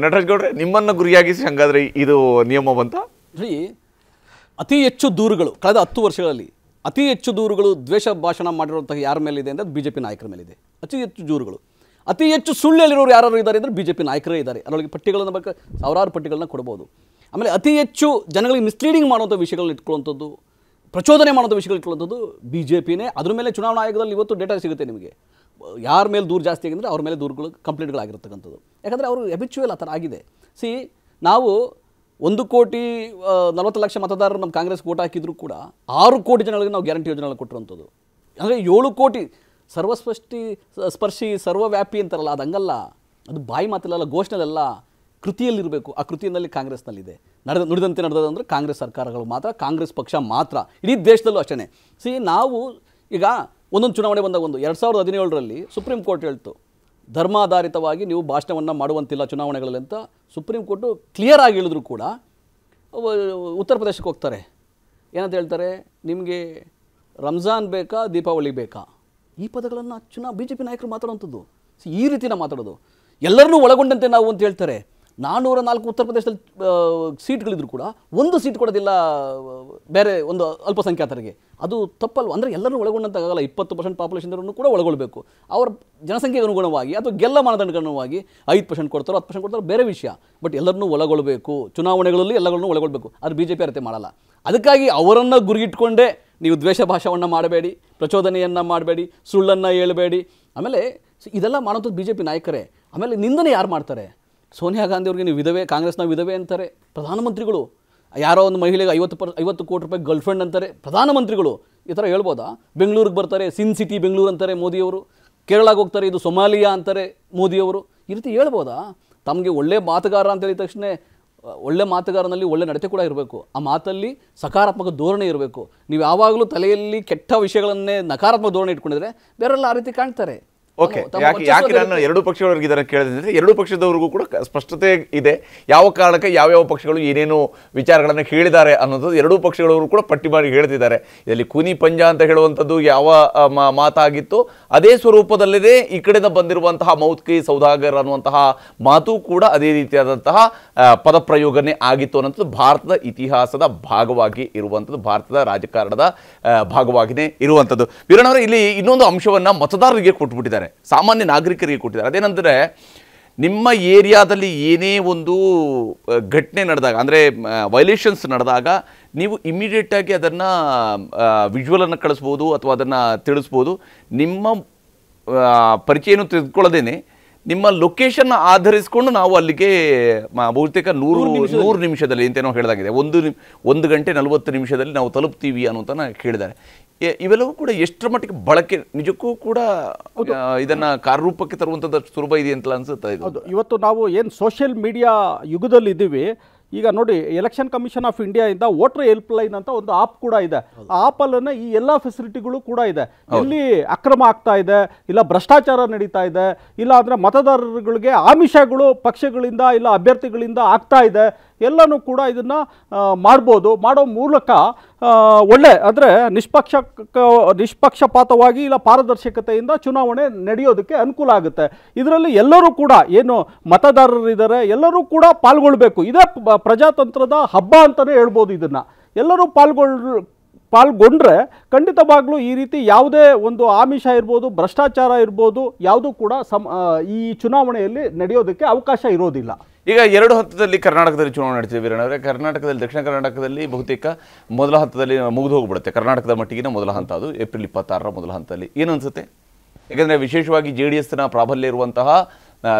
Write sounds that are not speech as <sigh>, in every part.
ನಟರಾಜ್ ಗೌಡ್ರೆ ನಿಮ್ಮನ್ನು ಗುರಿಯಾಗಿಸಿ ಹಾಗಾದ್ರೆ ಇದು ನಿಯಮ ಬಂತ ಅತಿ ಹೆಚ್ಚು ದೂರುಗಳು ಕಳೆದ ಹತ್ತು ವರ್ಷಗಳಲ್ಲಿ ಅತಿ ಹೆಚ್ಚು ದೂರುಗಳು ದ್ವೇಷ ಭಾಷಣ ಮಾಡಿರುವಂತಹ ಯಾರ ಮೇಲಿದೆ ಅಂದರೆ ಬಿ ಜೆ ಪಿ ನಾಯಕರ ಮೇಲಿದೆ ಅತಿ ಹೆಚ್ಚು ದೂರುಗಳು ಅತಿ ಹೆಚ್ಚು ಸುಳ್ಳಿಯಲ್ಲಿರೋರು ಯಾರು ಇದ್ದಾರೆ ಅಂದರೆ ಬಿ ಜೆ ಪಿ ನಾಯಕರೇ ಇದ್ದಾರೆ ಅದರೊಳಗೆ ಪಟ್ಟಿಗಳನ್ನು ಬಗ್ಗೆ ಸಾವಿರಾರು ಪಟ್ಟಿಗಳನ್ನ ಕೊಡ್ಬೋದು ಆಮೇಲೆ ಅತಿ ಹೆಚ್ಚು ಜನಗಳಿಗೆ ಮಿಸ್ಲೀಡಿಂಗ್ ಮಾಡುವಂಥ ವಿಷಯಗಳನ್ನ ಇಟ್ಕೊಳ್ಳುವಂಥದ್ದು ಪ್ರಚೋದನೆ ಮಾಡುವಂಥ ವಿಷಯಗಳು ಇಟ್ಕೊಳ್ಳುವಂಥದ್ದು ಬಿ ಜೆ ಪಿನೇ ಅದ್ರ ಮೇಲೆ ಚುನಾವಣಾ ಆಯೋಗದಲ್ಲಿ ಇವತ್ತು ಡೇಟಾ ಸಿಗುತ್ತೆ ನಿಮಗೆ ಯಾರ ಮೇಲೆ ದೂರು ಜಾಸ್ತಿ ಆಗಿದ್ರೆ ಅವ್ರ ಮೇಲೆ ದೂರುಗಳು ಕಂಪ್ಲೇಂಟ್ಗಳಾಗಿರ್ತಕ್ಕಂಥದ್ದು ಯಾಕಂದರೆ ಅವರು ಎಬಿಚುವಲ್ ಆ ಥರ ಆಗಿದೆ ಸಿ ನಾವು ಒಂದು ಕೋಟಿ ನಲವತ್ತು ಲಕ್ಷ ಮತದಾರರು ನಮ್ಮ ಕಾಂಗ್ರೆಸ್ ಓಟ್ ಹಾಕಿದ್ರು ಕೂಡ ಆರು ಕೋಟಿ ಜನಗಳಿಗೆ ನಾವು ಗ್ಯಾರಂಟಿ ಯೋಜನೆಗಳು ಕೊಟ್ಟಿರುವಂಥದ್ದು ಅಂದರೆ ಏಳು ಕೋಟಿ ಸರ್ವಸ್ಪಷ್ಟಿ ಸ್ಪರ್ಶಿ ಸರ್ವವ್ಯಾಪಿ ಅಂತಾರಲ್ಲ ಅದು ಹಂಗಲ್ಲ ಅದು ಬಾಯಿ ಮಾತಲ್ಲ ಘೋಷಣೆಲ್ಲ ಕೃತಿಯಲ್ಲಿರಬೇಕು ಆ ಕೃತಿಯಲ್ಲಿ ಕಾಂಗ್ರೆಸ್ನಲ್ಲಿದೆ ನಡೆದ ನುಡಿದಂತೆ ನಡೆದಂದರೆ ಕಾಂಗ್ರೆಸ್ ಸರ್ಕಾರಗಳು ಮಾತ್ರ ಕಾಂಗ್ರೆಸ್ ಪಕ್ಷ ಮಾತ್ರ ಇಡೀ ದೇಶದಲ್ಲೂ ಅಷ್ಟೇ ಸಿ ನಾವು ಈಗ ಒಂದೊಂದು ಚುನಾವಣೆ ಬಂದಾಗ ಒಂದು ಎರಡು ಸಾವಿರದ ಹದಿನೇಳರಲ್ಲಿ ಸುಪ್ರೀಂ ಕೋರ್ಟ್ ಹೇಳ್ತು ಧರ್ಮಾಧಾರಿತವಾಗಿ ನೀವು ಭಾಷಣವನ್ನು ಮಾಡುವಂತಿಲ್ಲ ಚುನಾವಣೆಗಳಲ್ಲಿ ಅಂತ ಸುಪ್ರೀಂ ಕೋರ್ಟು ಕ್ಲಿಯರ್ ಆಗಿ ಹೇಳಿದ್ರು ಕೂಡ ಉತ್ತರ ಪ್ರದೇಶಕ್ಕೆ ಹೋಗ್ತಾರೆ ಏನಂತ ಹೇಳ್ತಾರೆ ನಿಮಗೆ ರಂಜಾನ್ ಬೇಕಾ ದೀಪಾವಳಿ ಬೇಕಾ ಈ ಪದಗಳನ್ನು ಚುನಾವ ಬಿ ಜೆ ಪಿ ನಾಯಕರು ಮಾತಾಡುವಂಥದ್ದು ಈ ರೀತಿನ ಮಾತಾಡೋದು ಎಲ್ಲರನ್ನೂ ಒಳಗೊಂಡಂತೆ ನಾವು ಅಂತ ಹೇಳ್ತಾರೆ ನಾನ್ನೂರ ನಾಲ್ಕು ಉತ್ತರ ಪ್ರದೇಶದಲ್ಲಿ ಸೀಟ್ಗಳಿದ್ರು ಕೂಡ ಒಂದು ಸೀಟ್ ಕೊಡೋದಿಲ್ಲ ಬೇರೆ ಒಂದು ಅಲ್ಪಸಂಖ್ಯಾತರಿಗೆ ಅದು ತಪ್ಪಲ್ಲ ಅಂದರೆ ಎಲ್ಲರೂ ಒಳಗೊಂಡಂತಾಗಲ್ಲ ಇಪ್ಪತ್ತು ಪರ್ಸೆಂಟ್ ಪಾಪ್ಯುಲೇಷನ್ದವರನ್ನು ಕೂಡ ಒಳಗೊಳ್ಬೇಕು ಅವರ ಜನಸಂಖ್ಯೆಗೆ ಅನುಗುಣವಾಗಿ ಅಥವಾ ಗೆಲ್ಲ ಮಾನದಂಡಗನುಗುಣವಾಗಿ ಐದು ಪರ್ಸೆಂಟ್ ಕೊಡ್ತಾರೋ ಹತ್ತು ಪರ್ಸೆಂಟ್ ಕೊಡ್ತಾರೋ ಬೇರೆ ವಿಷಯ ಬಟ್ ಎಲ್ಲರನ್ನೂ ಒಳಗೊಳ್ಬೇಕು ಚುನಾವಣೆಗಳಲ್ಲಿ ಎಲ್ಲರನ್ನೂ ಒಳಗೊಳ್ಬೇಕು ಅದು ಬಿ ಜೆ ಪಿ ಅರ್ಥ ಮಾಡಲ್ಲ ಅದಕ್ಕಾಗಿ ಅವರನ್ನು ಗುರಿಗಿಟ್ಕೊಂಡೇ ನೀವು ದ್ವೇಷ ಭಾಷವನ್ನು ಮಾಡಬೇಡಿ ಪ್ರಚೋದನೆಯನ್ನು ಮಾಡಬೇಡಿ ಸುಳ್ಳನ್ನು ಹೇಳಬೇಡಿ ಆಮೇಲೆ ಇದೆಲ್ಲ ಮಾಡೋದು ಬಿ ಜೆ ಪಿ ನಾಯಕರೇ ಆಮೇಲೆ ನಿಂದನೆ ಯಾರು ಮಾಡ್ತಾರೆ ಸೋನಿಯಾ ಗಾಂಧಿ ಅವ್ರಿಗೆ ನೀವು ವಿಧವೆ ಕಾಂಗ್ರೆಸ್ನ ವಿಧವೆ ಅಂತಾರೆ ಪ್ರಧಾನಮಂತ್ರಿಗಳು ಯಾರೋ ಒಂದು ಮಹಿಳೆಗೆ ಐವತ್ತು ಪರ್ ಐವತ್ತು ಕೋಟಿ ರೂಪಾಯಿ ಗರ್ಲ್ಫ್ರೆಂಡ್ ಅಂತಾರೆ ಪ್ರಧಾನಮಂತ್ರಿಗಳು ಈ ಥರ ಹೇಳ್ಬೋದಾ ಬೆಂಗಳೂರಿಗೆ ಬರ್ತಾರೆ ಸಿನ್ ಸಿಟಿ ಬೆಂಗಳೂರು ಅಂತಾರೆ ಮೋದಿಯವರು ಕೇರಳಗೆ ಹೋಗ್ತಾರೆ ಇದು ಸೊಮಾಲಿಯಾ ಅಂತಾರೆ ಮೋದಿಯವರು ಈ ರೀತಿ ಹೇಳ್ಬೋದಾ ತಮಗೆ ಒಳ್ಳೆ ಮಾತುಗಾರ ಅಂತ ಹೇಳಿದ ತಕ್ಷಣ ಒಳ್ಳೆ ಮಾತುಗಾರನಲ್ಲಿ ಒಳ್ಳೆ ನಡತೆ ಕೂಡ ಇರಬೇಕು ಆ ಮಾತಲ್ಲಿ ಸಕಾರಾತ್ಮಕ ಧೋರಣೆ ಇರಬೇಕು ನೀವು ಯಾವಾಗಲೂ ತಲೆಯಲ್ಲಿ ಕೆಟ್ಟ ವಿಷಯಗಳನ್ನೇ ನಕಾರಾತ್ಮಕ ಧೋರಣೆ ಇಟ್ಕೊಂಡಿದ್ರೆ ಬೇರೆಲ್ಲ ಆ ರೀತಿ ಕಾಣ್ತಾರೆ ಓಕೆ ಯಾಕೆ ಯಾಕೆ ನಾನು ಎರಡು ಪಕ್ಷಗಳವರೆಗಿದ್ದಾರೆ ಕೇಳಿದ್ರೆ ಎರಡು ಪಕ್ಷದವರಿಗೂ ಕೂಡ ಸ್ಪಷ್ಟತೆ ಇದೆ ಯಾವ ಕಾರಣಕ್ಕೆ ಯಾವ್ಯಾವ ಪಕ್ಷಗಳು ಏನೇನು ವಿಚಾರಗಳನ್ನು ಹೇಳಿದ್ದಾರೆ ಅನ್ನೋದು ಎರಡೂ ಪಕ್ಷಗಳವರು ಕೂಡ ಪಟ್ಟಿ ಮಾಡಿ ಹೇಳ್ತಿದ್ದಾರೆ ಇದರಲ್ಲಿ ಕುನಿ ಪಂಜ ಅಂತ ಹೇಳುವಂಥದ್ದು ಯಾವ ಮಾತಾಗಿತ್ತು ಅದೇ ಸ್ವರೂಪದಲ್ಲೇ ಈ ಕಡೆಯಿಂದ ಬಂದಿರುವಂತಹ ಮೌತ್ಕಿ ಸೌದಾಗರ್ ಅನ್ನುವಂತಹ ಮಾತು ಕೂಡ ಅದೇ ರೀತಿಯಾದಂತಹ ಪದಪ್ರಯೋಗನೇ ಆಗಿತ್ತು ಅನ್ನೋಂಥದ್ದು ಭಾರತದ ಇತಿಹಾಸದ ಭಾಗವಾಗಿ ಇರುವಂಥದ್ದು ಭಾರತದ ರಾಜಕಾರಣದ ಭಾಗವಾಗಿಯೇ ಇರುವಂಥದ್ದು ವೀರಣ್ಣವರು ಇಲ್ಲಿ ಇನ್ನೊಂದು ಅಂಶವನ್ನು ಮತದಾರರಿಗೆ ಕೊಟ್ಟುಬಿಟ್ಟಿದ್ದಾರೆ ಕೊಟ್ಟಿದ್ದಾರೆ ಸಾಮಾನ್ಯ ನಾಗರಿಕರಿಗೆ ಕೊಟ್ಟಿದ್ದಾರೆ ಅದೇನೆಂದರೆ ನಿಮ್ಮ ಏರಿಯಾದಲ್ಲಿ ಏನೇ ಒಂದು ಘಟನೆ ನಡೆದಾಗ ಅಂದರೆ ವೈಲೇಷನ್ಸ್ ನಡೆದಾಗ ನೀವು ಇಮಿಡಿಯೇಟಾಗಿ ಅದನ್ನು ವಿಜುವಲನ್ನು ಕಳಿಸ್ಬೋದು ಅಥವಾ ಅದನ್ನು ತಿಳಿಸ್ಬೋದು ನಿಮ್ಮ ಪರಿಚಯನೂ ತಿಳಿದುಕೊಳ್ಳದೇನೆ ನಿಮ್ಮ ಲೊಕೇಶನ್ ಆಧರಿಸಿಕೊಂಡು ನಾವು ಅಲ್ಲಿಗೆ ಬಹುತೇಕ ನೂರು ನೂರು ನಿಮಿಷದಲ್ಲಿ ಅಂತೇನೋ ಹೇಳಿದಾಗಿದೆ ಒಂದು ಒಂದು ಗಂಟೆ ನಲವತ್ತು ನಿಮಿಷದಲ್ಲಿ ನಾವು ತಲುಪ್ತೀವಿ ಅನ್ನೋಂಥ ಹೇಳಿದ್ದಾರೆ ಇವೆಲ್ಲವೂ ಕೂಡ ಎಷ್ಟರ ಮಟ್ಟಿಗೆ ಬಳಕೆ ನಿಜಕ್ಕೂ ಕೂಡ ಇದನ್ನ ಕಾರ್ಯರೂಪಕ್ಕೆ ತರುವಂಥದ್ದು ಸುಲಭ ಇದೆ ಅಂತ ಅನ್ಸುತ್ತಾ ಇದು ಇವತ್ತು ನಾವು ಏನು ಸೋಷಿಯಲ್ ಮೀಡಿಯಾ ಯುಗದಲ್ಲಿ ಇದ್ದೀವಿ ಈಗ ನೋಡಿ ಎಲೆಕ್ಷನ್ ಕಮಿಷನ್ ಆಫ್ ಇಂಡಿಯಾ ಇಂದ ವೋಟರ್ ಹೆಲ್ಪ್ ಲೈನ್ ಅಂತ ಒಂದು ಆಪ್ ಕೂಡ ಇದೆ ಆ ಆಪಲ್ಲನ್ನ ಈ ಎಲ್ಲ ಫೆಸಿಲಿಟಿಗಳು ಕೂಡ ಇದೆ ಇಲ್ಲಿ ಅಕ್ರಮ ಆಗ್ತಾ ಇದೆ ಇಲ್ಲ ಭ್ರಷ್ಟಾಚಾರ ನಡೀತಾ ಇದೆ ಇಲ್ಲ ಅಂದರೆ ಮತದಾರರುಗಳಿಗೆ ಆಮಿಷಗಳು ಪಕ್ಷಗಳಿಂದ ಇಲ್ಲ ಅಭ್ಯರ್ಥಿಗಳಿಂದ ಆಗ್ತಾ ಇದೆ ಎಲ್ಲನೂ ಕೂಡ ಇದನ್ನು ಮಾಡ್ಬೋದು ಮಾಡೋ ಮೂಲಕ ಒಳ್ಳೆ ಅಂದರೆ ನಿಷ್ಪಕ್ಷ ನಿಷ್ಪಕ್ಷಪಾತವಾಗಿ ಇಲ್ಲ ಪಾರದರ್ಶಕತೆಯಿಂದ ಚುನಾವಣೆ ನಡೆಯೋದಕ್ಕೆ ಅನುಕೂಲ ಆಗುತ್ತೆ ಇದರಲ್ಲಿ ಎಲ್ಲರೂ ಕೂಡ ಏನು ಮತದಾರರಿದ್ದಾರೆ ಎಲ್ಲರೂ ಕೂಡ ಪಾಲ್ಗೊಳ್ಬೇಕು ಇದೇ ಪ್ರಜಾತಂತ್ರದ ಹಬ್ಬ ಅಂತಲೇ ಹೇಳ್ಬೋದು ಇದನ್ನು ಎಲ್ಲರೂ ಪಾಲ್ಗೊಳ್ ಪಾಲ್ಗೊಂಡ್ರೆ ಖಂಡಿತವಾಗ್ಲೂ ಈ ರೀತಿ ಯಾವುದೇ ಒಂದು ಆಮಿಷ ಇರ್ಬೋದು ಭ್ರಷ್ಟಾಚಾರ ಇರ್ಬೋದು ಯಾವುದೂ ಕೂಡ ಸಮ ಈ ಚುನಾವಣೆಯಲ್ಲಿ ನಡೆಯೋದಕ್ಕೆ ಅವಕಾಶ ಇರೋದಿಲ್ಲ ಈಗ ಎರಡು ಹಂತದಲ್ಲಿ ಕರ್ನಾಟಕದಲ್ಲಿ ಚುನಾವಣೆ ನಡೆಸಿದೆ ವೀರಣ್ಣವರೇ ಕರ್ನಾಟಕದಲ್ಲಿ ದಕ್ಷಿಣ ಕರ್ನಾಟಕದಲ್ಲಿ ಬಹುತೇಕ ಮೊದಲ ಹಂತದಲ್ಲಿ ಮುಗಿದು ಹೋಗ್ಬಿಡುತ್ತೆ ಕರ್ನಾಟಕದ ಮಟ್ಟಿಗಿನ ಮೊದಲ ಹಂತ ಅದು ಏಪ್ರಿಲ್ ಇಪ್ಪತ್ತಾರರ ಮೊದಲ ಹಂತದಲ್ಲಿ ಏನು ಅನಿಸುತ್ತೆ ಯಾಕೆಂದರೆ ವಿಶೇಷವಾಗಿ ಜೆ ಡಿ ಎಸ್ನ ಪ್ರಾಬಲ್ಯ ಇರುವಂತಹ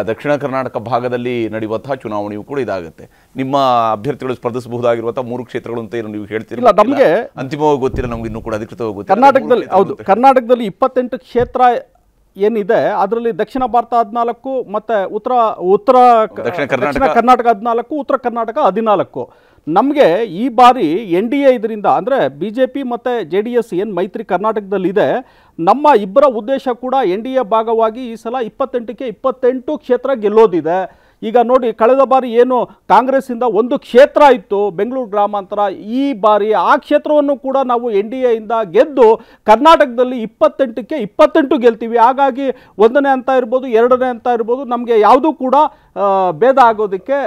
ದಕ್ಷಿಣ ಕರ್ನಾಟಕ ಭಾಗದಲ್ಲಿ ನಡೆಯುವಂತಹ ಚುನಾವಣೆಯೂ ಕೂಡ ಇದಾಗುತ್ತೆ ನಿಮ್ಮ ಅಭ್ಯರ್ಥಿಗಳು ಸ್ಪರ್ಧಿಸಬಹುದಾಗಿರುವಂತಹ ಮೂರು ಕ್ಷೇತ್ರಗಳು ಅಂತ ಏನು ನೀವು ಹೇಳ್ತೀರಿ ನಮಗೆ ಅಂತಿಮವಾಗಿ ಗೊತ್ತಿಲ್ಲ ನಮ್ಗೆ ಇನ್ನೂ ಕೂಡ ಅಧಿಕೃತವಾಗಿ ಗೊತ್ತಿಲ್ಲ ಕರ್ನಾಟಕದಲ್ಲಿ ಹೌದು ಕರ್ನಾಟಕದಲ್ಲಿ ಇಪ್ಪತ್ತೆಂಟು ಕ್ಷೇತ್ರ ಏನಿದೆ ಅದರಲ್ಲಿ ದಕ್ಷಿಣ ಭಾರತ ಹದಿನಾಲ್ಕು ಮತ್ತು ಉತ್ತರ ಉತ್ತರ ದಕ್ಷಿಣ ಕರ್ನಾಟಕ ಹದಿನಾಲ್ಕು ಉತ್ತರ ಕರ್ನಾಟಕ ಹದಿನಾಲ್ಕು ನಮಗೆ ಈ ಬಾರಿ ಎನ್ ಡಿ ಎ ಇದರಿಂದ ಅಂದರೆ ಬಿ ಜೆ ಪಿ ಮತ್ತು ಜೆ ಡಿ ಎಸ್ ಏನು ಮೈತ್ರಿ ಕರ್ನಾಟಕದಲ್ಲಿದೆ ನಮ್ಮ ಇಬ್ಬರ ಉದ್ದೇಶ ಕೂಡ ಎನ್ ಡಿ ಎ ಭಾಗವಾಗಿ ಈ ಸಲ ಇಪ್ಪತ್ತೆಂಟಕ್ಕೆ ಇಪ್ಪತ್ತೆಂಟು ಕ್ಷೇತ್ರ ಗೆಲ್ಲೋದಿದೆ ಈಗ ನೋಡಿ ಕಳೆದ ಬಾರಿ ಏನು ಕಾಂಗ್ರೆಸ್ಸಿಂದ ಒಂದು ಕ್ಷೇತ್ರ ಇತ್ತು ಬೆಂಗಳೂರು ಗ್ರಾಮಾಂತರ ಈ ಬಾರಿ ಆ ಕ್ಷೇತ್ರವನ್ನು ಕೂಡ ನಾವು ಎನ್ ಡಿ ಎಯಿಂದ ಗೆದ್ದು ಕರ್ನಾಟಕದಲ್ಲಿ ಇಪ್ಪತ್ತೆಂಟಕ್ಕೆ ಇಪ್ಪತ್ತೆಂಟು ಗೆಲ್ತೀವಿ ಹಾಗಾಗಿ ಒಂದನೇ ಅಂತ ಇರ್ಬೋದು ಎರಡನೇ ಅಂತ ಇರ್ಬೋದು ನಮಗೆ ಯಾವುದೂ ಕೂಡ ಭೇದ ಆಗೋದಕ್ಕೆ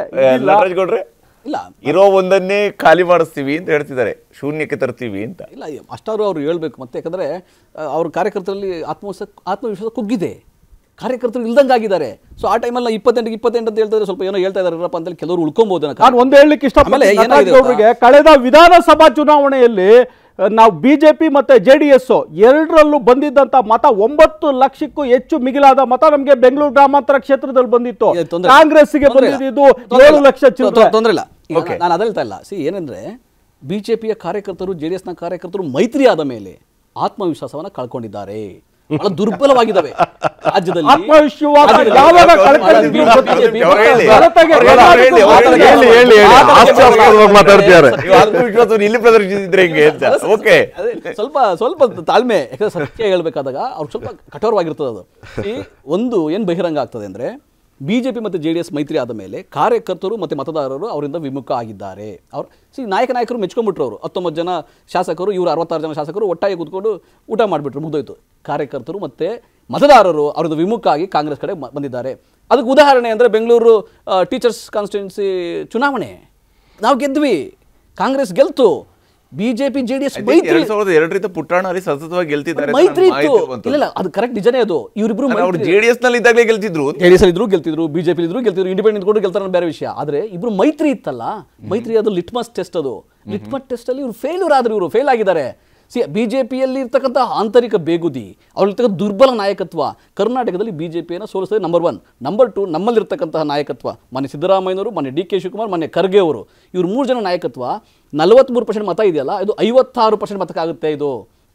ಇಲ್ಲ ಇರೋ ಒಂದನ್ನೇ ಖಾಲಿ ಮಾಡಿಸ್ತೀವಿ ಅಂತ ಹೇಳ್ತಿದ್ದಾರೆ ಶೂನ್ಯಕ್ಕೆ ತರ್ತೀವಿ ಅಂತ ಇಲ್ಲ ಅಷ್ಟಾದ್ರೂ ಅವ್ರು ಹೇಳಬೇಕು ಮತ್ತೆ ಯಾಕಂದರೆ ಅವ್ರ ಕಾರ್ಯಕರ್ತರಲ್ಲಿ ಆತ್ಮವಿಶ್ವಾಸ ಆತ್ಮವಿಶ್ವಾಸ ಕುಗ್ಗಿದೆ ಕಾರ್ಯಕರ್ತರು ಇಲ್ದಂಗಾಗಿದ್ದಾರೆ ಸೊ ಆ ಟೈಮಲ್ಲಿ ನಾವು ಇಪ್ಪತ್ತೆಂಟು ಅಂತ ಹೇಳ್ತಾರೆ ಸ್ವಲ್ಪ ಏನೋ ಹೇಳ್ತಾ ಇದಾರೆ ಅಂತ ಕೆಲವರು ಉಳ್ಕೊಬಹುದು ನಾನು ಒಂದು ಹೇಳಲಿಕ್ಕೆ ಇಷ್ಟಪಡೋರಿಗೆ ಕಳೆದ ವಿಧಾನಸಭಾ ಚುನಾವಣೆಯಲ್ಲಿ ನಾವು ಬಿಜೆಪಿ ಮತ್ತೆ ಜೆ ಡಿ ಎರಡರಲ್ಲೂ ಬಂದಿದ್ದಂತ ಮತ ಒಂಬತ್ತು ಲಕ್ಷಕ್ಕೂ ಹೆಚ್ಚು ಮಿಗಿಲಾದ ಮತ ನಮಗೆ ಬೆಂಗಳೂರು ಗ್ರಾಮಾಂತರ ಕ್ಷೇತ್ರದಲ್ಲಿ ಬಂದಿತ್ತು ಕಾಂಗ್ರೆಸ್ಗೆ ಬಂದಿದ್ದು ಏಳು ಲಕ್ಷ ತೊಂದರೆ ಇಲ್ಲ ನಾನು ಅದೇಳ್ತಾ ಇಲ್ಲ ಸಿ ಏನಂದ್ರೆ ಬಿಜೆಪಿಯ ಕಾರ್ಯಕರ್ತರು ಜೆ ಡಿ ಕಾರ್ಯಕರ್ತರು ಮೈತ್ರಿ ಆದ ಮೇಲೆ ಆತ್ಮವಿಶ್ವಾಸವನ್ನ ಕಳ್ಕೊಂಡಿದ್ದಾರೆ ಬಹಳ ದುರ್ಬಲವಾಗಿದ್ದಾವೆ ಸ್ವಲ್ಪ ಸ್ವಲ್ಪ ತಾಳ್ಮೆ ಸತ್ಯ ಹೇಳ್ಬೇಕಾದಾಗ ಅವ್ರು ಸ್ವಲ್ಪ ಕಠೋರವಾಗಿರ್ತದೆ ಅದು ಒಂದು ಏನ್ ಬಹಿರಂಗ ಆಗ್ತದೆ ಅಂದ್ರೆ ಬಿ ಜೆ ಪಿ ಮತ್ತು ಜೆ ಡಿ ಎಸ್ ಮೈತ್ರಿ ಆದ ಮೇಲೆ ಕಾರ್ಯಕರ್ತರು ಮತ್ತು ಮತದಾರರು ಅವರಿಂದ ವಿಮುಖ ಆಗಿದ್ದಾರೆ ಅವರು ಸಿ ನಾಯಕ ನಾಯಕರು ಮೆಚ್ಕೊಂಡ್ಬಿಟ್ರು ಅವರು ಹತ್ತೊಂಬತ್ತು ಜನ ಶಾಸಕರು ಇವರು ಅರವತ್ತಾರು ಜನ ಶಾಸಕರು ಒಟ್ಟಾಗಿ ಕೂತ್ಕೊಂಡು ಊಟ ಮಾಡಿಬಿಟ್ರು ಮುಗಿದೋಯ್ತು ಕಾರ್ಯಕರ್ತರು ಮತ್ತು ಮತದಾರರು ಅವ್ರದ್ದು ವಿಮುಖ ಆಗಿ ಕಾಂಗ್ರೆಸ್ ಕಡೆ ಬಂದಿದ್ದಾರೆ ಅದಕ್ಕೆ ಉದಾಹರಣೆ ಅಂದರೆ ಬೆಂಗಳೂರು ಟೀಚರ್ಸ್ ಕಾನ್ಸ್ಟಿಟ್ಯೂನ್ಸಿ ಚುನಾವಣೆ ನಾವು ಗೆದ್ವಿ ಕಾಂಗ್ರೆಸ್ ಗೆಲ್ತು ಬಿಜೆಪಿ ಜೆಡಿಎಸ್ ಮೈತ್ರಿ ಎರಡರಿಂದ ಪುಟ್ಟಣ್ಣಲ್ಲಿ ಸತತವಾಗಿ ಗೆಲ್ತಿದ್ದಾರೆ ಮೈತ್ರಿ ಇಲ್ಲ ಅದು ಕರೆಕ್ಟ್ ನಿಜನೇ ಅದು ಇವರಿಬ್ರು ಅವರು ಜೆಡಿಎಸ್ ನಲ್ಲಿ ಇದ್ದಾಗಲೇ ಗೆಲ್ತಿದ್ರು ಜೆಡಿಎಸ್ ಇದ್ರು ಗೆಲ್ತಿದ್ರು ಬಿಜೆಪಿ ಇದ್ರು ಗೆಲ್ತಿದ್ರು ಇಂಡಿಪೆಂಡೆಂಟ್ ಕೂಡ ಗೆಲ್ತಾರೆ ಬೇರೆ ವಿಷಯ ಆದ್ರೆ ಇಬ್ರು ಮೈತ್ರಿ ಇತ್ತಲ್ಲ ಮೈತ್ರಿ ಅದು ಲಿಟ್ಮಸ್ ಟೆಸ್ಟ್ ಅದು ಲಿಟ್ಮಸ್ ಟೆಸ್ಟ್ ಅಲ್ಲಿ ಇವರು ಫೇಲ್ಯೂರ್ ಆದ್ರು ಇವರು ಫೇಲ್ ಆಗಿದ್ದಾರೆ ಸಿ ಬಿ ಜೆ ಪಿಯಲ್ಲಿ ಇರ್ತಕ್ಕಂಥ ಆಂತರಿಕ ಬೇಗುದಿ ಅವ್ರಲ್ಲಿರ್ತಕ್ಕಂಥ ದುರ್ಬಲ ನಾಯಕತ್ವ ಕರ್ನಾಟಕದಲ್ಲಿ ಬಿ ಜೆ ಪಿಯನ್ನು ಸೋಲಿಸೋದು ನಂಬರ್ ಒನ್ ನಂಬರ್ ಟು ನಮ್ಮಲ್ಲಿರ್ತಕ್ಕಂತಹ ನಾಯಕತ್ವ ಮನೆ ಸಿದ್ದರಾಮಯ್ಯನವರು ಮನೆ ಡಿ ಕೆ ಶಿವಕುಮಾರ್ ಮನೆ ಖರ್ಗೆ ಅವರು ಇವರು ಮೂರು ಜನ ನಾಯಕತ್ವ ನಲವತ್ತ್ಮೂರು ಪರ್ಸೆಂಟ್ ಮತ ಇದೆಯಲ್ಲ ಇದು ಐವತ್ತಾರು ಪರ್ಸೆಂಟ್ ಮತಕ್ಕಾಗುತ್ತೆ ಇದು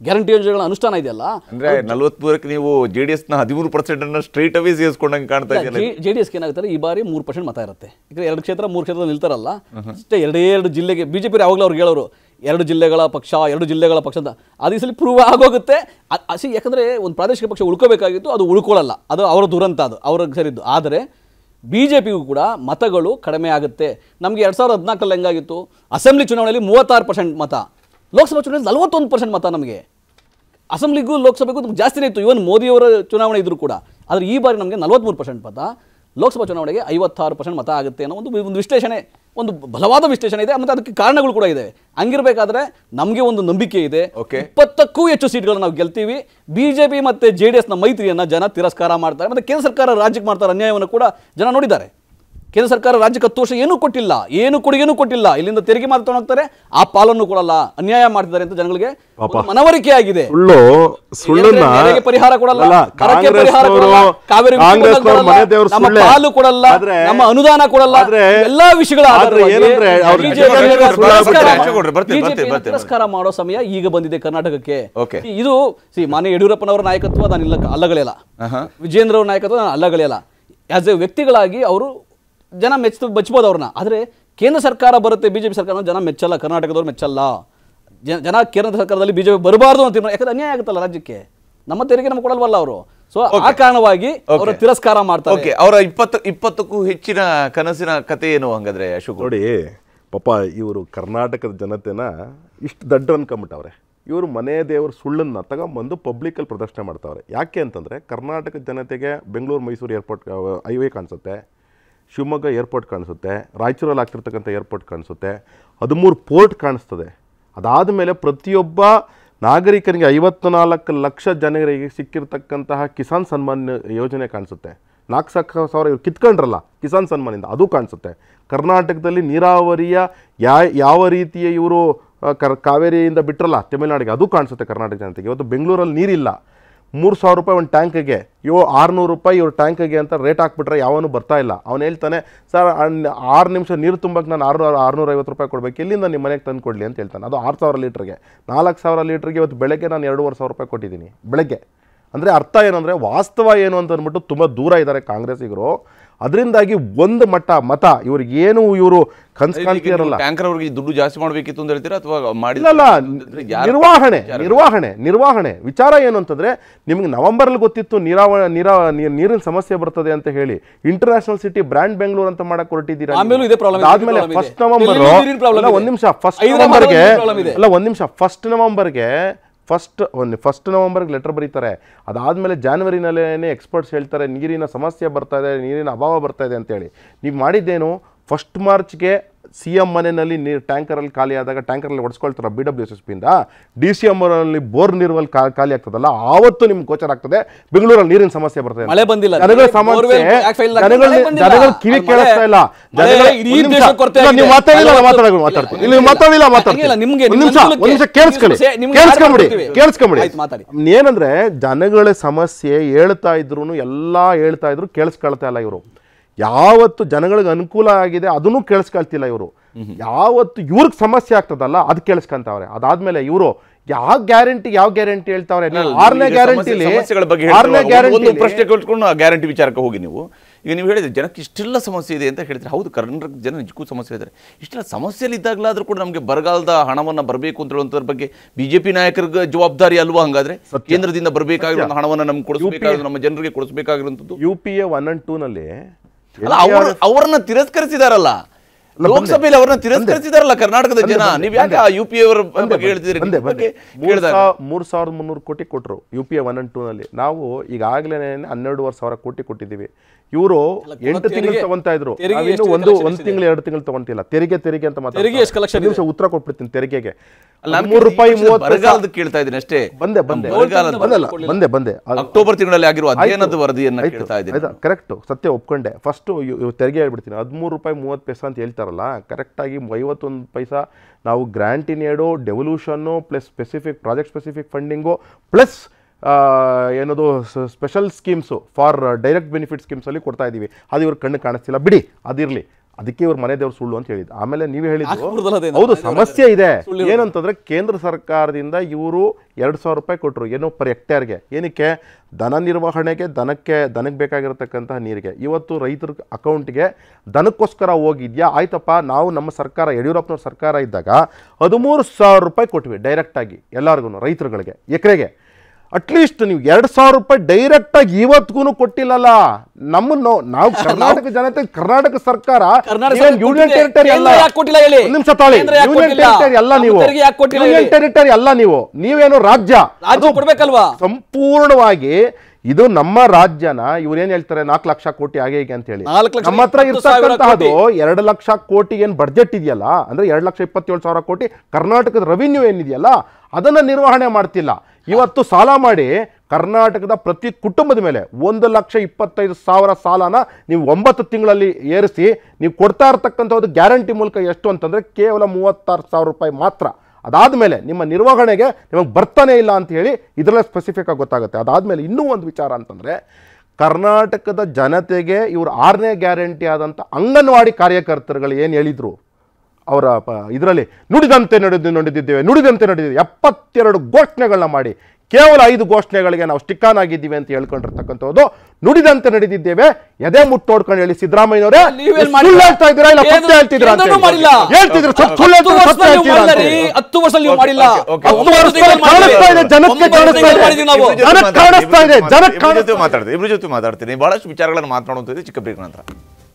ಗ್ಯಾರಂಟಿ ಯೋಜನೆಗಳ ಅನುಷ್ಠಾನ ಇದೆಯಲ್ಲ ಅಂದ್ರೆ ನಲವತ್ಮೂರಕ್ಕೆ ನೀವು ಜೆ ಡಿ ಹದಿಮೂರು ಪರ್ಸೆಂಟ್ ಅನ್ನು ಸ್ಟ್ರೈಟ್ ಅವೇ ಸೇರಿಸ್ಕೊಂಡಂಗೆ ಕಾಣ್ತಾ ಇದೆ ಜೆ ಡಿ ಎಸ್ಗೆ ಈ ಬಾರಿ ಮೂರು ಪರ್ಸೆಂಟ್ ಮತ ಇರುತ್ತೆ ಯಾಕಂದ್ರೆ ಎರಡು ಕ್ಷೇತ್ರ ಮೂರು ಕ್ಷೇತ್ರ ನಿಲ್ತಾರಲ್ಲ ಅಷ್ಟೇ ಎರಡೇ ಎರಡು ಜಿಲ್ಲೆಗೆ ಬಿಜೆಪಿ ಯಾವಾಗಲೂ ಅವ್ರಿಗೆ ಹೇಳೋರು ಎರಡು ಜಿಲ್ಲೆಗಳ ಪಕ್ಷ ಎರಡು ಜಿಲ್ಲೆಗಳ ಪಕ್ಷ ಅಂತ ಅದು ಈ ಸಲ ಪ್ರೂವ್ ಆಗೋಗುತ್ತೆ ಅಸಿ ಯಾಕಂದರೆ ಒಂದು ಪ್ರಾದೇಶಿಕ ಪಕ್ಷ ಉಳ್ಕೋಬೇಕಾಗಿತ್ತು ಅದು ಉಳ್ಕೊಳ್ಳಲ್ಲ ಅದು ಅವರ ದುರಂತ ಅದು ಅವ್ರಿಗೆ ಸರಿದ್ದು ಆದರೆ ಬಿ ಜೆ ಪಿಗೂ ಕೂಡ ಮತಗಳು ಕಡಿಮೆ ಆಗುತ್ತೆ ನಮಗೆ ಎರಡು ಸಾವಿರದ ಹದಿನಾಲ್ಕಲ್ಲಿ ಹೆಂಗಾಗಿತ್ತು ಅಸೆಂಬ್ಲಿ ಚುನಾವಣೆಯಲ್ಲಿ ಮೂವತ್ತಾರು ಪರ್ಸೆಂಟ್ ಮತ ಲೋಕಸಭಾ ಚುನಾವಣೆಯಲ್ಲಿ ನಲವತ್ತೊಂದು ಪರ್ಸೆಂಟ್ ಮತ ನಮಗೆ ಅಸೆಂಬ್ಲಿಗೂ ಲೋಕಸಭೆಗೂ ನಮ್ಗೆ ಜಾಸ್ತಿನೇ ಇತ್ತು ಇವನ್ ಮೋದಿಯವರ ಚುನಾವಣೆ ಇದ್ದರೂ ಕೂಡ ಆದರೆ ಈ ಬಾರಿ ನಮಗೆ ನಲವತ್ತ್ಮೂರು ಪರ್ಸೆಂಟ್ ಮತ ಲೋಕಸಭಾ ಚುನಾವಣೆಗೆ ಐವತ್ತಾರು ಪರ್ಸೆಂಟ್ ಮತ ಆಗುತ್ತೆ ಅನ್ನೋ ಒಂದು ಒಂದು ವಿಶ್ಲೇಷಣೆ ಒಂದು ಬಲವಾದ ವಿಶ್ಲೇಷಣೆ ಇದೆ ಮತ್ತು ಅದಕ್ಕೆ ಕಾರಣಗಳು ಕೂಡ ಇದೆ ಹಂಗಿರ್ಬೇಕಾದ್ರೆ ನಮಗೆ ಒಂದು ನಂಬಿಕೆ ಇದೆ ಇಪ್ಪತ್ತಕ್ಕೂ ಹೆಚ್ಚು ಸೀಟ್ಗಳನ್ನು ನಾವು ಗೆಲ್ತೀವಿ ಬಿಜೆಪಿ ಮತ್ತು ಜೆ ಡಿ ಎಸ್ನ ಮೈತ್ರಿಯನ್ನು ಜನ ತಿರಸ್ಕಾರ ಮಾಡ್ತಾರೆ ಮತ್ತೆ ಕೇಂದ್ರ ಸರ್ಕಾರ ರಾಜ್ಯಕ್ಕೆ ಮಾಡ್ತಾರೆ ಅನ್ಯಾಯವನ್ನು ಕೂಡ ಜನ ನೋಡಿದ್ದಾರೆ ಕೇಂದ್ರ ಸರ್ಕಾರ ರಾಜ್ಯಕ್ಕೆ ಹತ್ತು ವರ್ಷ ಏನೂ ಕೊಟ್ಟಿಲ್ಲ ಏನು ಕೊಡುಗೆನೂ ಕೊಟ್ಟಿಲ್ಲ ಇಲ್ಲಿಂದ ತೆರಿಗೆ ಮಾತ್ರ ತೊಗೊಂಡೋಗ್ತಾರೆ ಆ ಪಾಲನ್ನು ಕೊಡಲ್ಲ ಅನ್ಯಾಯ ಮಾಡ್ತಿದ್ದಾರೆ ಅಂತ ಜನಗಳಿಗೆ ಮನವರಿಕೆ ಆಗಿದೆ ಪರಿಹಾರ ಕೊಡಲ್ಲ ಪರಿಹಾರ ನಮ್ಮ ಪಾಲು ಕೊಡಲ್ಲ ನಮ್ಮ ಅನುದಾನ ಕೊಡಲ್ಲ ಎಲ್ಲಾ ವಿಷಯಗಳ ತಿರಸ್ಕಾರ ಮಾಡೋ ಸಮಯ ಈಗ ಬಂದಿದೆ ಕರ್ನಾಟಕಕ್ಕೆ ಇದು ಸಿ ಮಾನ್ಯ ಯಡಿಯೂರಪ್ಪನವರ ನಾಯಕತ್ವ ನಾನು ಇಲ್ಲ ಅಲ್ಲಗಳೆಯಲ್ಲ ವಿಜೇಂದ್ರ ನಾಯಕತ್ವ ನಾನು ಅಲ್ಲಗಳೆಯಲ್ಲ ಆಸ್ ಎ ವ್ಯಕ್ತಿಗಳಾಗಿ ಅವರು ಜನ ಮೆಚ್ಚು ಮೆಚ್ಚಬೋದು ಅವ್ರನ್ನ ಆದರೆ ಕೇಂದ್ರ ಸರ್ಕಾರ ಬರುತ್ತೆ ಬಿ ಜೆ ಪಿ ಸರ್ಕಾರ ಜನ ಮೆಚ್ಚಲ್ಲ ಕರ್ನಾಟಕದವ್ರು ಮೆಚ್ಚಲ್ಲ ಜನ ಕೇಂದ್ರ ಸರ್ಕಾರದಲ್ಲಿ ಬಿ ಜೆ ಪಿ ಬರಬಾರ್ದು ಅಂತ ಯಾಕಂದ್ರೆ ಅನ್ಯಾಯ ಆಗುತ್ತಲ್ಲ ರಾಜ್ಯಕ್ಕೆ ನಮ್ಮ ತೆರಿಗೆ ನಮ್ಗೆ ಕೊಡಲ್ವಲ್ಲ ಅವರು ಸೊ ಆ ಕಾರಣವಾಗಿ ಅವರ ತಿರಸ್ಕಾರ ಮಾಡ್ತಾರೆ ಅವರ ಇಪ್ಪತ್ತು ಇಪ್ಪತ್ತಕ್ಕೂ ಹೆಚ್ಚಿನ ಕನಸಿನ ಕತೆ ಏನು ಹಂಗಾದ್ರೆ ಅಶೋಕ್ ನೋಡಿ ಪಾಪ ಇವರು ಕರ್ನಾಟಕದ ಜನತೆನ ಇಷ್ಟು ದಡ್ಡ ಅನ್ಕೊಂಬಿಟ್ಟವ್ರೆ ಇವರು ಮನೆ ದೇವ್ರ ಸುಳ್ಳನ್ನು ತಗೊಂಬಂದು ಅಲ್ಲಿ ಪ್ರದರ್ಶನ ಮಾಡ್ತಾವ್ರೆ ಯಾಕೆ ಅಂತಂದರೆ ಕರ್ನಾಟಕದ ಜನತೆಗೆ ಬೆಂಗಳೂರು ಮೈಸೂರು ಏರ್ಪೋರ್ಟ್ ಹೈವೇ ಕಾಣಿಸುತ್ತೆ ಶಿವಮೊಗ್ಗ ಏರ್ಪೋರ್ಟ್ ಕಾಣಿಸುತ್ತೆ ರಾಯಚೂರಲ್ಲಿ ಆಗ್ತಿರ್ತಕ್ಕಂಥ ಏರ್ಪೋರ್ಟ್ ಕಾಣಿಸುತ್ತೆ ಹದಿಮೂರು ಪೋರ್ಟ್ ಕಾಣಿಸ್ತದೆ ಅದಾದ ಮೇಲೆ ಪ್ರತಿಯೊಬ್ಬ ನಾಗರಿಕನಿಗೆ ಐವತ್ತು ಲಕ್ಷ ಜನರಿಗೆ ಸಿಕ್ಕಿರ್ತಕ್ಕಂತಹ ಕಿಸಾನ್ ಸನ್ಮಾನ್ ಯೋಜನೆ ಕಾಣಿಸುತ್ತೆ ನಾಲ್ಕು ಸಾಕು ಸಾವಿರ ಇವ್ರು ಕಿತ್ಕೊಂಡ್ರಲ್ಲ ಕಿಸಾನ್ ಸನ್ಮಾನಿಂದ ಅದು ಕಾಣಿಸುತ್ತೆ ಕರ್ನಾಟಕದಲ್ಲಿ ನೀರಾವರಿಯ ಯಾ ಯಾವ ರೀತಿಯ ಇವರು ಕರ್ ಕಾವೇರಿಯಿಂದ ಬಿಟ್ಟರಲ್ಲ ತಮಿಳುನಾಡಿಗೆ ಅದು ಕಾಣಿಸುತ್ತೆ ಕರ್ನಾಟಕ ಜನತೆಗೆ ಇವತ್ತು ಬೆಂಗಳೂರಲ್ಲಿ ನೀರಿಲ್ಲ ಮೂರು ಸಾವಿರ ರೂಪಾಯಿ ಒಂದು ಟ್ಯಾಂಕಿಗೆ ಇವು ಆರುನೂರು ರೂಪಾಯಿ ಇವ್ರ ಟ್ಯಾಂಕಿಗೆ ಅಂತ ರೇಟ್ ಹಾಕ್ಬಿಟ್ರೆ ಯಾವನು ಬರ್ತಾ ಇಲ್ಲ ಅವನು ಹೇಳ್ತಾನೆ ಸರ್ ಆರು ನಿಮಿಷ ನೀರು ತುಂಬಕ್ಕೆ ನಾನು ಆರುನೂರ ಐವತ್ತು ರೂಪಾಯಿ ಕೊಡಬೇಕು ಇಲ್ಲಿಂದ ನಿಮ್ಮ ಮನೆಗೆ ತಂದು ಕೊಡಲಿ ಅಂತ ಹೇಳ್ತಾನೆ ಅದು ಆರು ಸಾವಿರ ಲೀಟ್ರಿಗೆ ನಾಲ್ಕು ಸಾವಿರ ಲೀಟ್ರಿಗೆ ಇವತ್ತು ಬೆಳಗ್ಗೆ ನಾನು ಎರಡೂವರೆ ಸಾವಿರ ರೂಪಾಯಿ ಕೊಟ್ಟಿದ್ದೀನಿ ಬೆಳಗ್ಗೆ ಅಂದರೆ ಅರ್ಥ ಏನಂದ್ರೆ ವಾಸ್ತವ ಏನು ಅಂತ ಅಂದ್ಬಿಟ್ಟು ತುಂಬ ದೂರ ಇದ್ದಾರೆ ಕಾಂಗ್ರೆಸ್ಸಿಗರು ಅದರಿಂದಾಗಿ ಒಂದು ಮಟ್ಟ ಮತ ಇವ್ರಿಗೆ ಏನು ಇವರು ಕನ್ಸು ಕಾಣ್ತಿರಲ್ಲ ಟ್ಯಾಂಕರ್ ಅವ್ರಿಗೆ ದುಡ್ಡು ಜಾಸ್ತಿ ಮಾಡಬೇಕಿತ್ತು ಅಂತ ಹೇಳ್ತೀರಾ ಅಥವಾ ಮಾಡಿಲ್ಲ ನಿರ್ವಹಣೆ ನಿರ್ವಹಣೆ ನಿರ್ವಹಣೆ ವಿಚಾರ ಏನು ಅಂತಂದ್ರೆ ನಿಮಗೆ ನವೆಂಬರಲ್ಲಿ ಗೊತ್ತಿತ್ತು ನೀರಾವ ನೀರಾ ನೀರಿನ ಸಮಸ್ಯೆ ಬರ್ತದೆ ಅಂತ ಹೇಳಿ ಇಂಟರ್ನ್ಯಾಷನಲ್ ಸಿಟಿ ಬ್ರ್ಯಾಂಡ್ ಬೆಂಗಳೂರು ಅಂತ ಮಾಡಕ್ಕೆ ಹೊರಟಿದ್ದೀರಾ ಆದ್ಮೇಲೆ ಫಸ್ಟ್ ನವೆಂಬರ್ ಒಂದು ನಿಮಿಷ ಫಸ್ಟ್ ನವಂಬರ್ಗೆ ಅಲ್ಲ ಒಂದು ನಿಮಿಷ ಫಸ್ಟ್ ನವಂಬರ್ಗೆ ಫಸ್ಟ್ ಒಂದು ಫಸ್ಟ್ ನವಂಬರ್ಗೆ ಲೆಟರ್ ಬರೀತಾರೆ ಅದಾದಮೇಲೆ ಜಾನ್ವರಿನಲ್ಲೇ ಎಕ್ಸ್ಪರ್ಟ್ಸ್ ಹೇಳ್ತಾರೆ ನೀರಿನ ಸಮಸ್ಯೆ ಬರ್ತಾ ಇದೆ ನೀರಿನ ಅಭಾವ ಬರ್ತಾ ಇದೆ ಅಂತೇಳಿ ನೀವು ಮಾಡಿದ್ದೇನು ಫಸ್ಟ್ ಮಾರ್ಚ್ಗೆ ಸಿ ಎಮ್ ಮನೆಯಲ್ಲಿ ನೀರು ಟ್ಯಾಂಕರಲ್ಲಿ ಖಾಲಿ ಆದಾಗ ಟ್ಯಾಂಕರಲ್ಲಿ ಒಡಿಸ್ಕೊಳ್ತಾರೆ ಬಿ ಡಬ್ಲ್ಯೂ ಎಸ್ ಎಸ್ ಪಿಯಿಂದ ಡಿ ಸಿ ಎಮ್ ಬೋರ್ ನೀರ್ ಖಾಲಿ ಆಗ್ತದಲ್ಲ ಆವತ್ತು ನಿಮ್ಗೆ ಗೋಚರ ಆಗ್ತದೆ ಬೆಂಗಳೂರಲ್ಲಿ ನೀರಿನ ಸಮಸ್ಯೆ ಬರ್ತದೆ ಜನಗಳ ಸಮಸ್ಯೆ ಕಿವಿ ಕೇಳಿಸ್ತಾ ಇಲ್ಲ ಮಾತಾಡಿಲ್ಲ ಮಾತಾಡ್ತೀನಿ ಏನಂದ್ರೆ ಜನಗಳ ಸಮಸ್ಯೆ ಹೇಳ್ತಾ ಇದ್ರು ಎಲ್ಲಾ ಹೇಳ್ತಾ ಇದ್ರು ಕೇಳಿಸ್ಕೊಳ್ತಾ ಇಲ್ಲ ಇವರು ಯಾವತ್ತು ಜನಗಳಿಗೆ ಅನುಕೂಲ ಆಗಿದೆ ಅದನ್ನು ಕೇಳಿಸ್ಕೊಳ್ತಿಲ್ಲ ಇವರು ಯಾವತ್ತು ಇವ್ರಿಗೆ ಸಮಸ್ಯೆ ಆಗ್ತದಲ್ಲ ಅದು ಕೇಳಿಸ್ಕೊಂತಾವ್ರೆ ಅದಾದ್ಮೇಲೆ ಇವರು ಯಾವ ಗ್ಯಾರಂಟಿ ಯಾವ ಗ್ಯಾರಂಟಿ ಹೇಳ್ತಾವ್ರೆ ಆರನೇ ಬಗ್ಗೆ ಆರನೇ ಗ್ಯಾರಂಟಿ ಪ್ರಶ್ನೆ ಕೇಳಿಸ್ಕೊಂಡು ಗ್ಯಾರಂಟಿ ವಿಚಾರಕ್ಕೆ ಹೋಗಿ ನೀವು ಈಗ ನೀವು ಹೇಳಿದ್ರೆ ಜನಕ್ಕೆ ಇಷ್ಟೆಲ್ಲ ಸಮಸ್ಯೆ ಇದೆ ಅಂತ ಹೇಳಿದ್ರೆ ಹೌದು ಕರ್ನಾಟಕ ಜನ ನಿಜಕ್ಕೂ ಸಮಸ್ಯೆ ಇದ್ದಾರೆ ಇಷ್ಟೆಲ್ಲ ಸಮಸ್ಯೆಯಲ್ಲಿ ಇದ್ದಾಗಲಾದ್ರೂ ಕೂಡ ನಮಗೆ ಬರಗಾಲದ ಹಣವನ್ನು ಬರಬೇಕು ಅಂತ ಹೇಳುವಂಥದ್ರ ಬಗ್ಗೆ ಬಿಜೆಪಿ ನಾಯಕರಿಗೆ ಜವಾಬ್ದಾರಿ ಅಲ್ವಾ ಹಂಗಾದ್ರೆ ಕೇಂದ್ರದಿಂದ ಬರಬೇಕಾಗಿರೋ ಹಣವನ್ನು ನಮ್ಗೆ ಕೊಡಿಸಬೇಕಾಗಿರೋ ನಮ್ಮ ಜನರಿಗೆ ಕೊಡಿಸಬೇಕಾಗಿರುವಂಥದ್ದು U P A one and ನಲ್ಲಿ ಅಲ್ಲ ಅವ್ರನ್ನ ತಿರಸ್ಕರಿಸಿದಾರಲ್ಲ ಲೋಕಸಭೆಯಲ್ಲಿ ಅವರನ್ನ ತಿರಸ್ಕರಿಸಿದಾರಲ್ಲ ಕರ್ನಾಟಕದ ಜನ ನೀವು ಯಾಕೆ ಯು ಪಿ ಅವರ ಬಗ್ಗೆ ಹೇಳ್ತಿದ್ರಿ ಮೂರು ಸಾವಿರದ ಮುನ್ನೂರು ಕೋಟಿ ಕೊಟ್ಟರು U P A one and ನಾವು ನಾವು ಈಗಾಗಲೇ ಹನ್ನೆರಡುವರೆ ಸಾವಿರ ಕೋಟಿ ಕೊಟ್ಟಿದ್ದೀವಿ ಇವರು ಎಂಟು ತಿಂಗಳು ತಗೊಂತಾ ಇದ್ರು ಒಂದು ಒಂದು ತಿಂಗಳು ಎರಡು ತಿಂಗಳು ತಗೊಂತಿಲ್ಲ ತೆರಿಗೆ ತೆರಿಗೆ ಅಂತ ಮಾತಾಡ್ತಾರೆ ನಿಮಿಷ ಉತ್ತರ ಕೊಟ್ಬಿಡ್ತೀನಿ ತೆರಿಗೆಗೆ ಮೂರು ರೂಪಾಯಿ ಮೂವತ್ತು ಕೇಳ್ತಾ ಇದ್ದೀನಿ ಅಷ್ಟೇ ಬಂದೆ ಬಂದೆ ಬಂದಲ್ಲ ಬಂದೆ ಬಂದೆ ಅಕ್ಟೋಬರ್ ತಿಂಗಳಲ್ಲಿ ಆಗಿರುವ ಅಧ್ಯಯನದ ವರದಿಯನ್ನು ಕೇಳ್ತಾ ಇದ್ದೀನಿ ಕರೆಕ್ಟ್ ಸತ್ಯ ಒಪ್ಕೊಂಡೆ ಫಸ್ಟ್ ತೆರಿಗೆ ಹೇಳ್ಬಿಡ್ತೀನಿ ಹದಿಮೂರು ರೂಪಾಯಿ ಮೂವತ್ತು ಪೈಸಾ ಅಂತ ಹೇಳ್ತಾರೆ ಮಾಡ್ತಾರಲ್ಲ ಕರೆಕ್ಟಾಗಿ ಐವತ್ತೊಂದು ಪೈಸಾ ನಾವು grant aid devolution plus specific project specific funding plus ಏನದು special schemes for direct benefit ಸ್ಕೀಮ್ಸಲ್ಲಿ ಕೊಡ್ತಾ ಇದ್ದೀವಿ ಅದು ಇವ್ರ ಕಣ್ಣು ಕಾಣಿಸ್ತಿಲ್ಲ ಬಿಡಿ ಅದಿರಲಿ ಅದಕ್ಕೆ ಇವ್ರ ಮನೆ ದೇವ್ರ ಸುಳ್ಳು ಅಂತ ಹೇಳಿದ್ದು ಆಮೇಲೆ ನೀವು ಹೇಳಿದ್ರು ಹೌದು ಸಮಸ್ಯೆ ಇದೆ ಏನಂತಂದ್ರೆ ಕೇಂದ್ರ ಸರ್ಕಾರದಿಂದ ಇವರು ಎರಡು ಸಾವಿರ ರೂಪಾಯಿ ಕೊಟ್ಟರು ಏನು ಪರ್ ಹೆಕ್ಟೇರ್ಗೆ ಏನಕ್ಕೆ ದನ ನಿರ್ವಹಣೆಗೆ ದನಕ್ಕೆ ದನಕ್ಕೆ ಬೇಕಾಗಿರತಕ್ಕಂತಹ ನೀರಿಗೆ ಇವತ್ತು ರೈತರ ಅಕೌಂಟ್ಗೆ ದನಕ್ಕೋಸ್ಕರ ಹೋಗಿದ್ಯಾ ಆಯ್ತಪ್ಪ ನಾವು ನಮ್ಮ ಸರ್ಕಾರ ಯಡಿಯೂರಪ್ಪನವ್ರ ಸರ್ಕಾರ ಇದ್ದಾಗ ಹದಿಮೂರು ಸಾವಿರ ರೂಪಾಯಿ ಕೊಟ್ವಿ ಡೈರೆಕ್ಟಾಗಿ ಎಲ್ಲರಿಗೂ ರೈತರುಗಳಿಗೆ ಎಕರೆಗೆ ಅಟ್ಲೀಸ್ಟ್ ನೀವು ಎರಡು ಸಾವಿರ ರೂಪಾಯಿ ಡೈರೆಕ್ಟಾಗಿ ಇವತ್ತಿಗೂ ಕೊಟ್ಟಿಲ್ಲಲ್ಲ ನಮ್ಮ ನಾವು <laughs> ಕರ್ನಾಟಕ ಜನತೆ ಕರ್ನಾಟಕ ಸರ್ಕಾರ ಯೂನಿಯನ್ ಟೆರಿಟರಿ ಅಲ್ಲ ನಿಮಿಷ ತಾಳಿ ಯೂನಿಯನ್ ಟೆರಿಟರಿ ಅಲ್ಲ ನೀವು ಯೂನಿಯನ್ ಟೆರಿಟರಿ ಅಲ್ಲ ನೀವು ನೀವೇನು ರಾಜ್ಯ ಸಂಪೂರ್ಣವಾಗಿ ಇದು ನಮ್ಮ ರಾಜ್ಯನ ಇವ್ರೇನ್ ಹೇಳ್ತಾರೆ ನಾಲ್ಕು ಲಕ್ಷ ಕೋಟಿ ಹಾಗೆ ಹೇಗೆ ಅಂತ ಹೇಳಿ ನಮ್ಮ ಹತ್ರ ಇರ್ತಕ್ಕಂತಹದ್ದು ಎರಡು ಲಕ್ಷ ಕೋಟಿ ಏನು ಬಡ್ಜೆಟ್ ಇದೆಯಲ್ಲ ಅಂದ್ರೆ ಎರಡು ಲಕ್ಷ ಇಪ್ಪತ್ತೇಳು ಸಾವಿರ ಕೋಟಿ ಕರ್ನಾಟಕದ ರೆವಿನ್ಯೂ ಏನಿದೆಯಲ್ಲ ಅದನ್ನ ನಿರ್ವಹಣೆ ಮಾಡ್ತಿಲ್ಲ ಇವತ್ತು ಸಾಲ ಮಾಡಿ ಕರ್ನಾಟಕದ ಪ್ರತಿ ಕುಟುಂಬದ ಮೇಲೆ ಒಂದು ಲಕ್ಷ ಇಪ್ಪತ್ತೈದು ಸಾವಿರ ಸಾಲನ ನೀವು ಒಂಬತ್ತು ತಿಂಗಳಲ್ಲಿ ಏರಿಸಿ ನೀವು ಕೊಡ್ತಾ ಇರತಕ್ಕಂಥ ಒಂದು ಗ್ಯಾರಂಟಿ ಮೂಲಕ ಎಷ್ಟು ಅಂತಂದರೆ ಕೇವಲ ಮೂವತ್ತಾರು ಸಾವಿರ ರೂಪಾಯಿ ಮಾತ್ರ ಅದಾದ ಮೇಲೆ ನಿಮ್ಮ ನಿರ್ವಹಣೆಗೆ ನಿಮಗೆ ಬರ್ತಾನೆ ಇಲ್ಲ ಅಂತ ಹೇಳಿ ಇದರಲ್ಲೇ ಆಗಿ ಗೊತ್ತಾಗುತ್ತೆ ಅದಾದಮೇಲೆ ಇನ್ನೂ ಒಂದು ವಿಚಾರ ಅಂತಂದರೆ ಕರ್ನಾಟಕದ ಜನತೆಗೆ ಇವರು ಆರನೇ ಗ್ಯಾರಂಟಿ ಆದಂಥ ಅಂಗನವಾಡಿ ಕಾರ್ಯಕರ್ತರುಗಳು ಏನು ಹೇಳಿದರು ಅವರ ಇದರಲ್ಲಿ ನುಡಿದಂತೆ ನಡೆದು ನಡೆದಿದ್ದೇವೆ ನುಡಿದಂತೆ ನಡೆದಿದ್ದೇವೆ ಎಪ್ಪತ್ತೆರಡು ಘೋಷಣೆಗಳನ್ನ ಮಾಡಿ ಕೇವಲ ಐದು ಘೋಷಣೆಗಳಿಗೆ ನಾವು ಸ್ಟಿಕ್ಕಾನ್ ಆಗಿದ್ದೀವಿ ಅಂತ ಹೇಳ್ಕೊಂಡಿರ್ತಕ್ಕಂಥದ್ದು ನುಡಿದಂತೆ ನಡೆದಿದ್ದೇವೆ ಎದೆ ಮುಟ್ಟು ನೋಡ್ಕೊಂಡು ಹೇಳಿ ಸಿದ್ದರಾಮಯ್ಯನವರೇ ಸುಳ್ಳು ಹೇಳ್ತಾ ಇದ್ದೀರಾ ಇಲ್ಲ ಸತ್ಯ ಹೇಳ್ತಿದ್ರ ಅಂತ ಹೇಳ್ತಿದ್ರು ಸುಳ್ಳು ಹೇಳ್ತಿದ್ರು ಸತ್ಯ ಹೇಳ್ತೀರಾ ಹತ್ತು ವರ್ಷ ನೀವು ಮಾಡಿಲ್ಲ ಕಾಣಿಸ್ತಾ ಇದೆ ಜನಕ್ಕೆ ಕಾಣಿಸ್ತಾ ಇದೆ ಜನಕ್ಕೆ ಕಾಣಿಸ್ತಾ ಇದೆ ಜನಕ್ಕೆ ಕಾಣಿಸ್ತಾ ಮಾತಾಡ್ತೀನಿ ಇಬ್ರ ಜೊತೆ ಮಾತಾಡ್ತೀನಿ ಬಹಳಷ್ಟು ವಿಚಾರಗಳನ್ನು ಮಾತನಾಡುವಂಥದ್ದು ಚಿಕ್ಕಬ್ರಿಗ ನಂತರ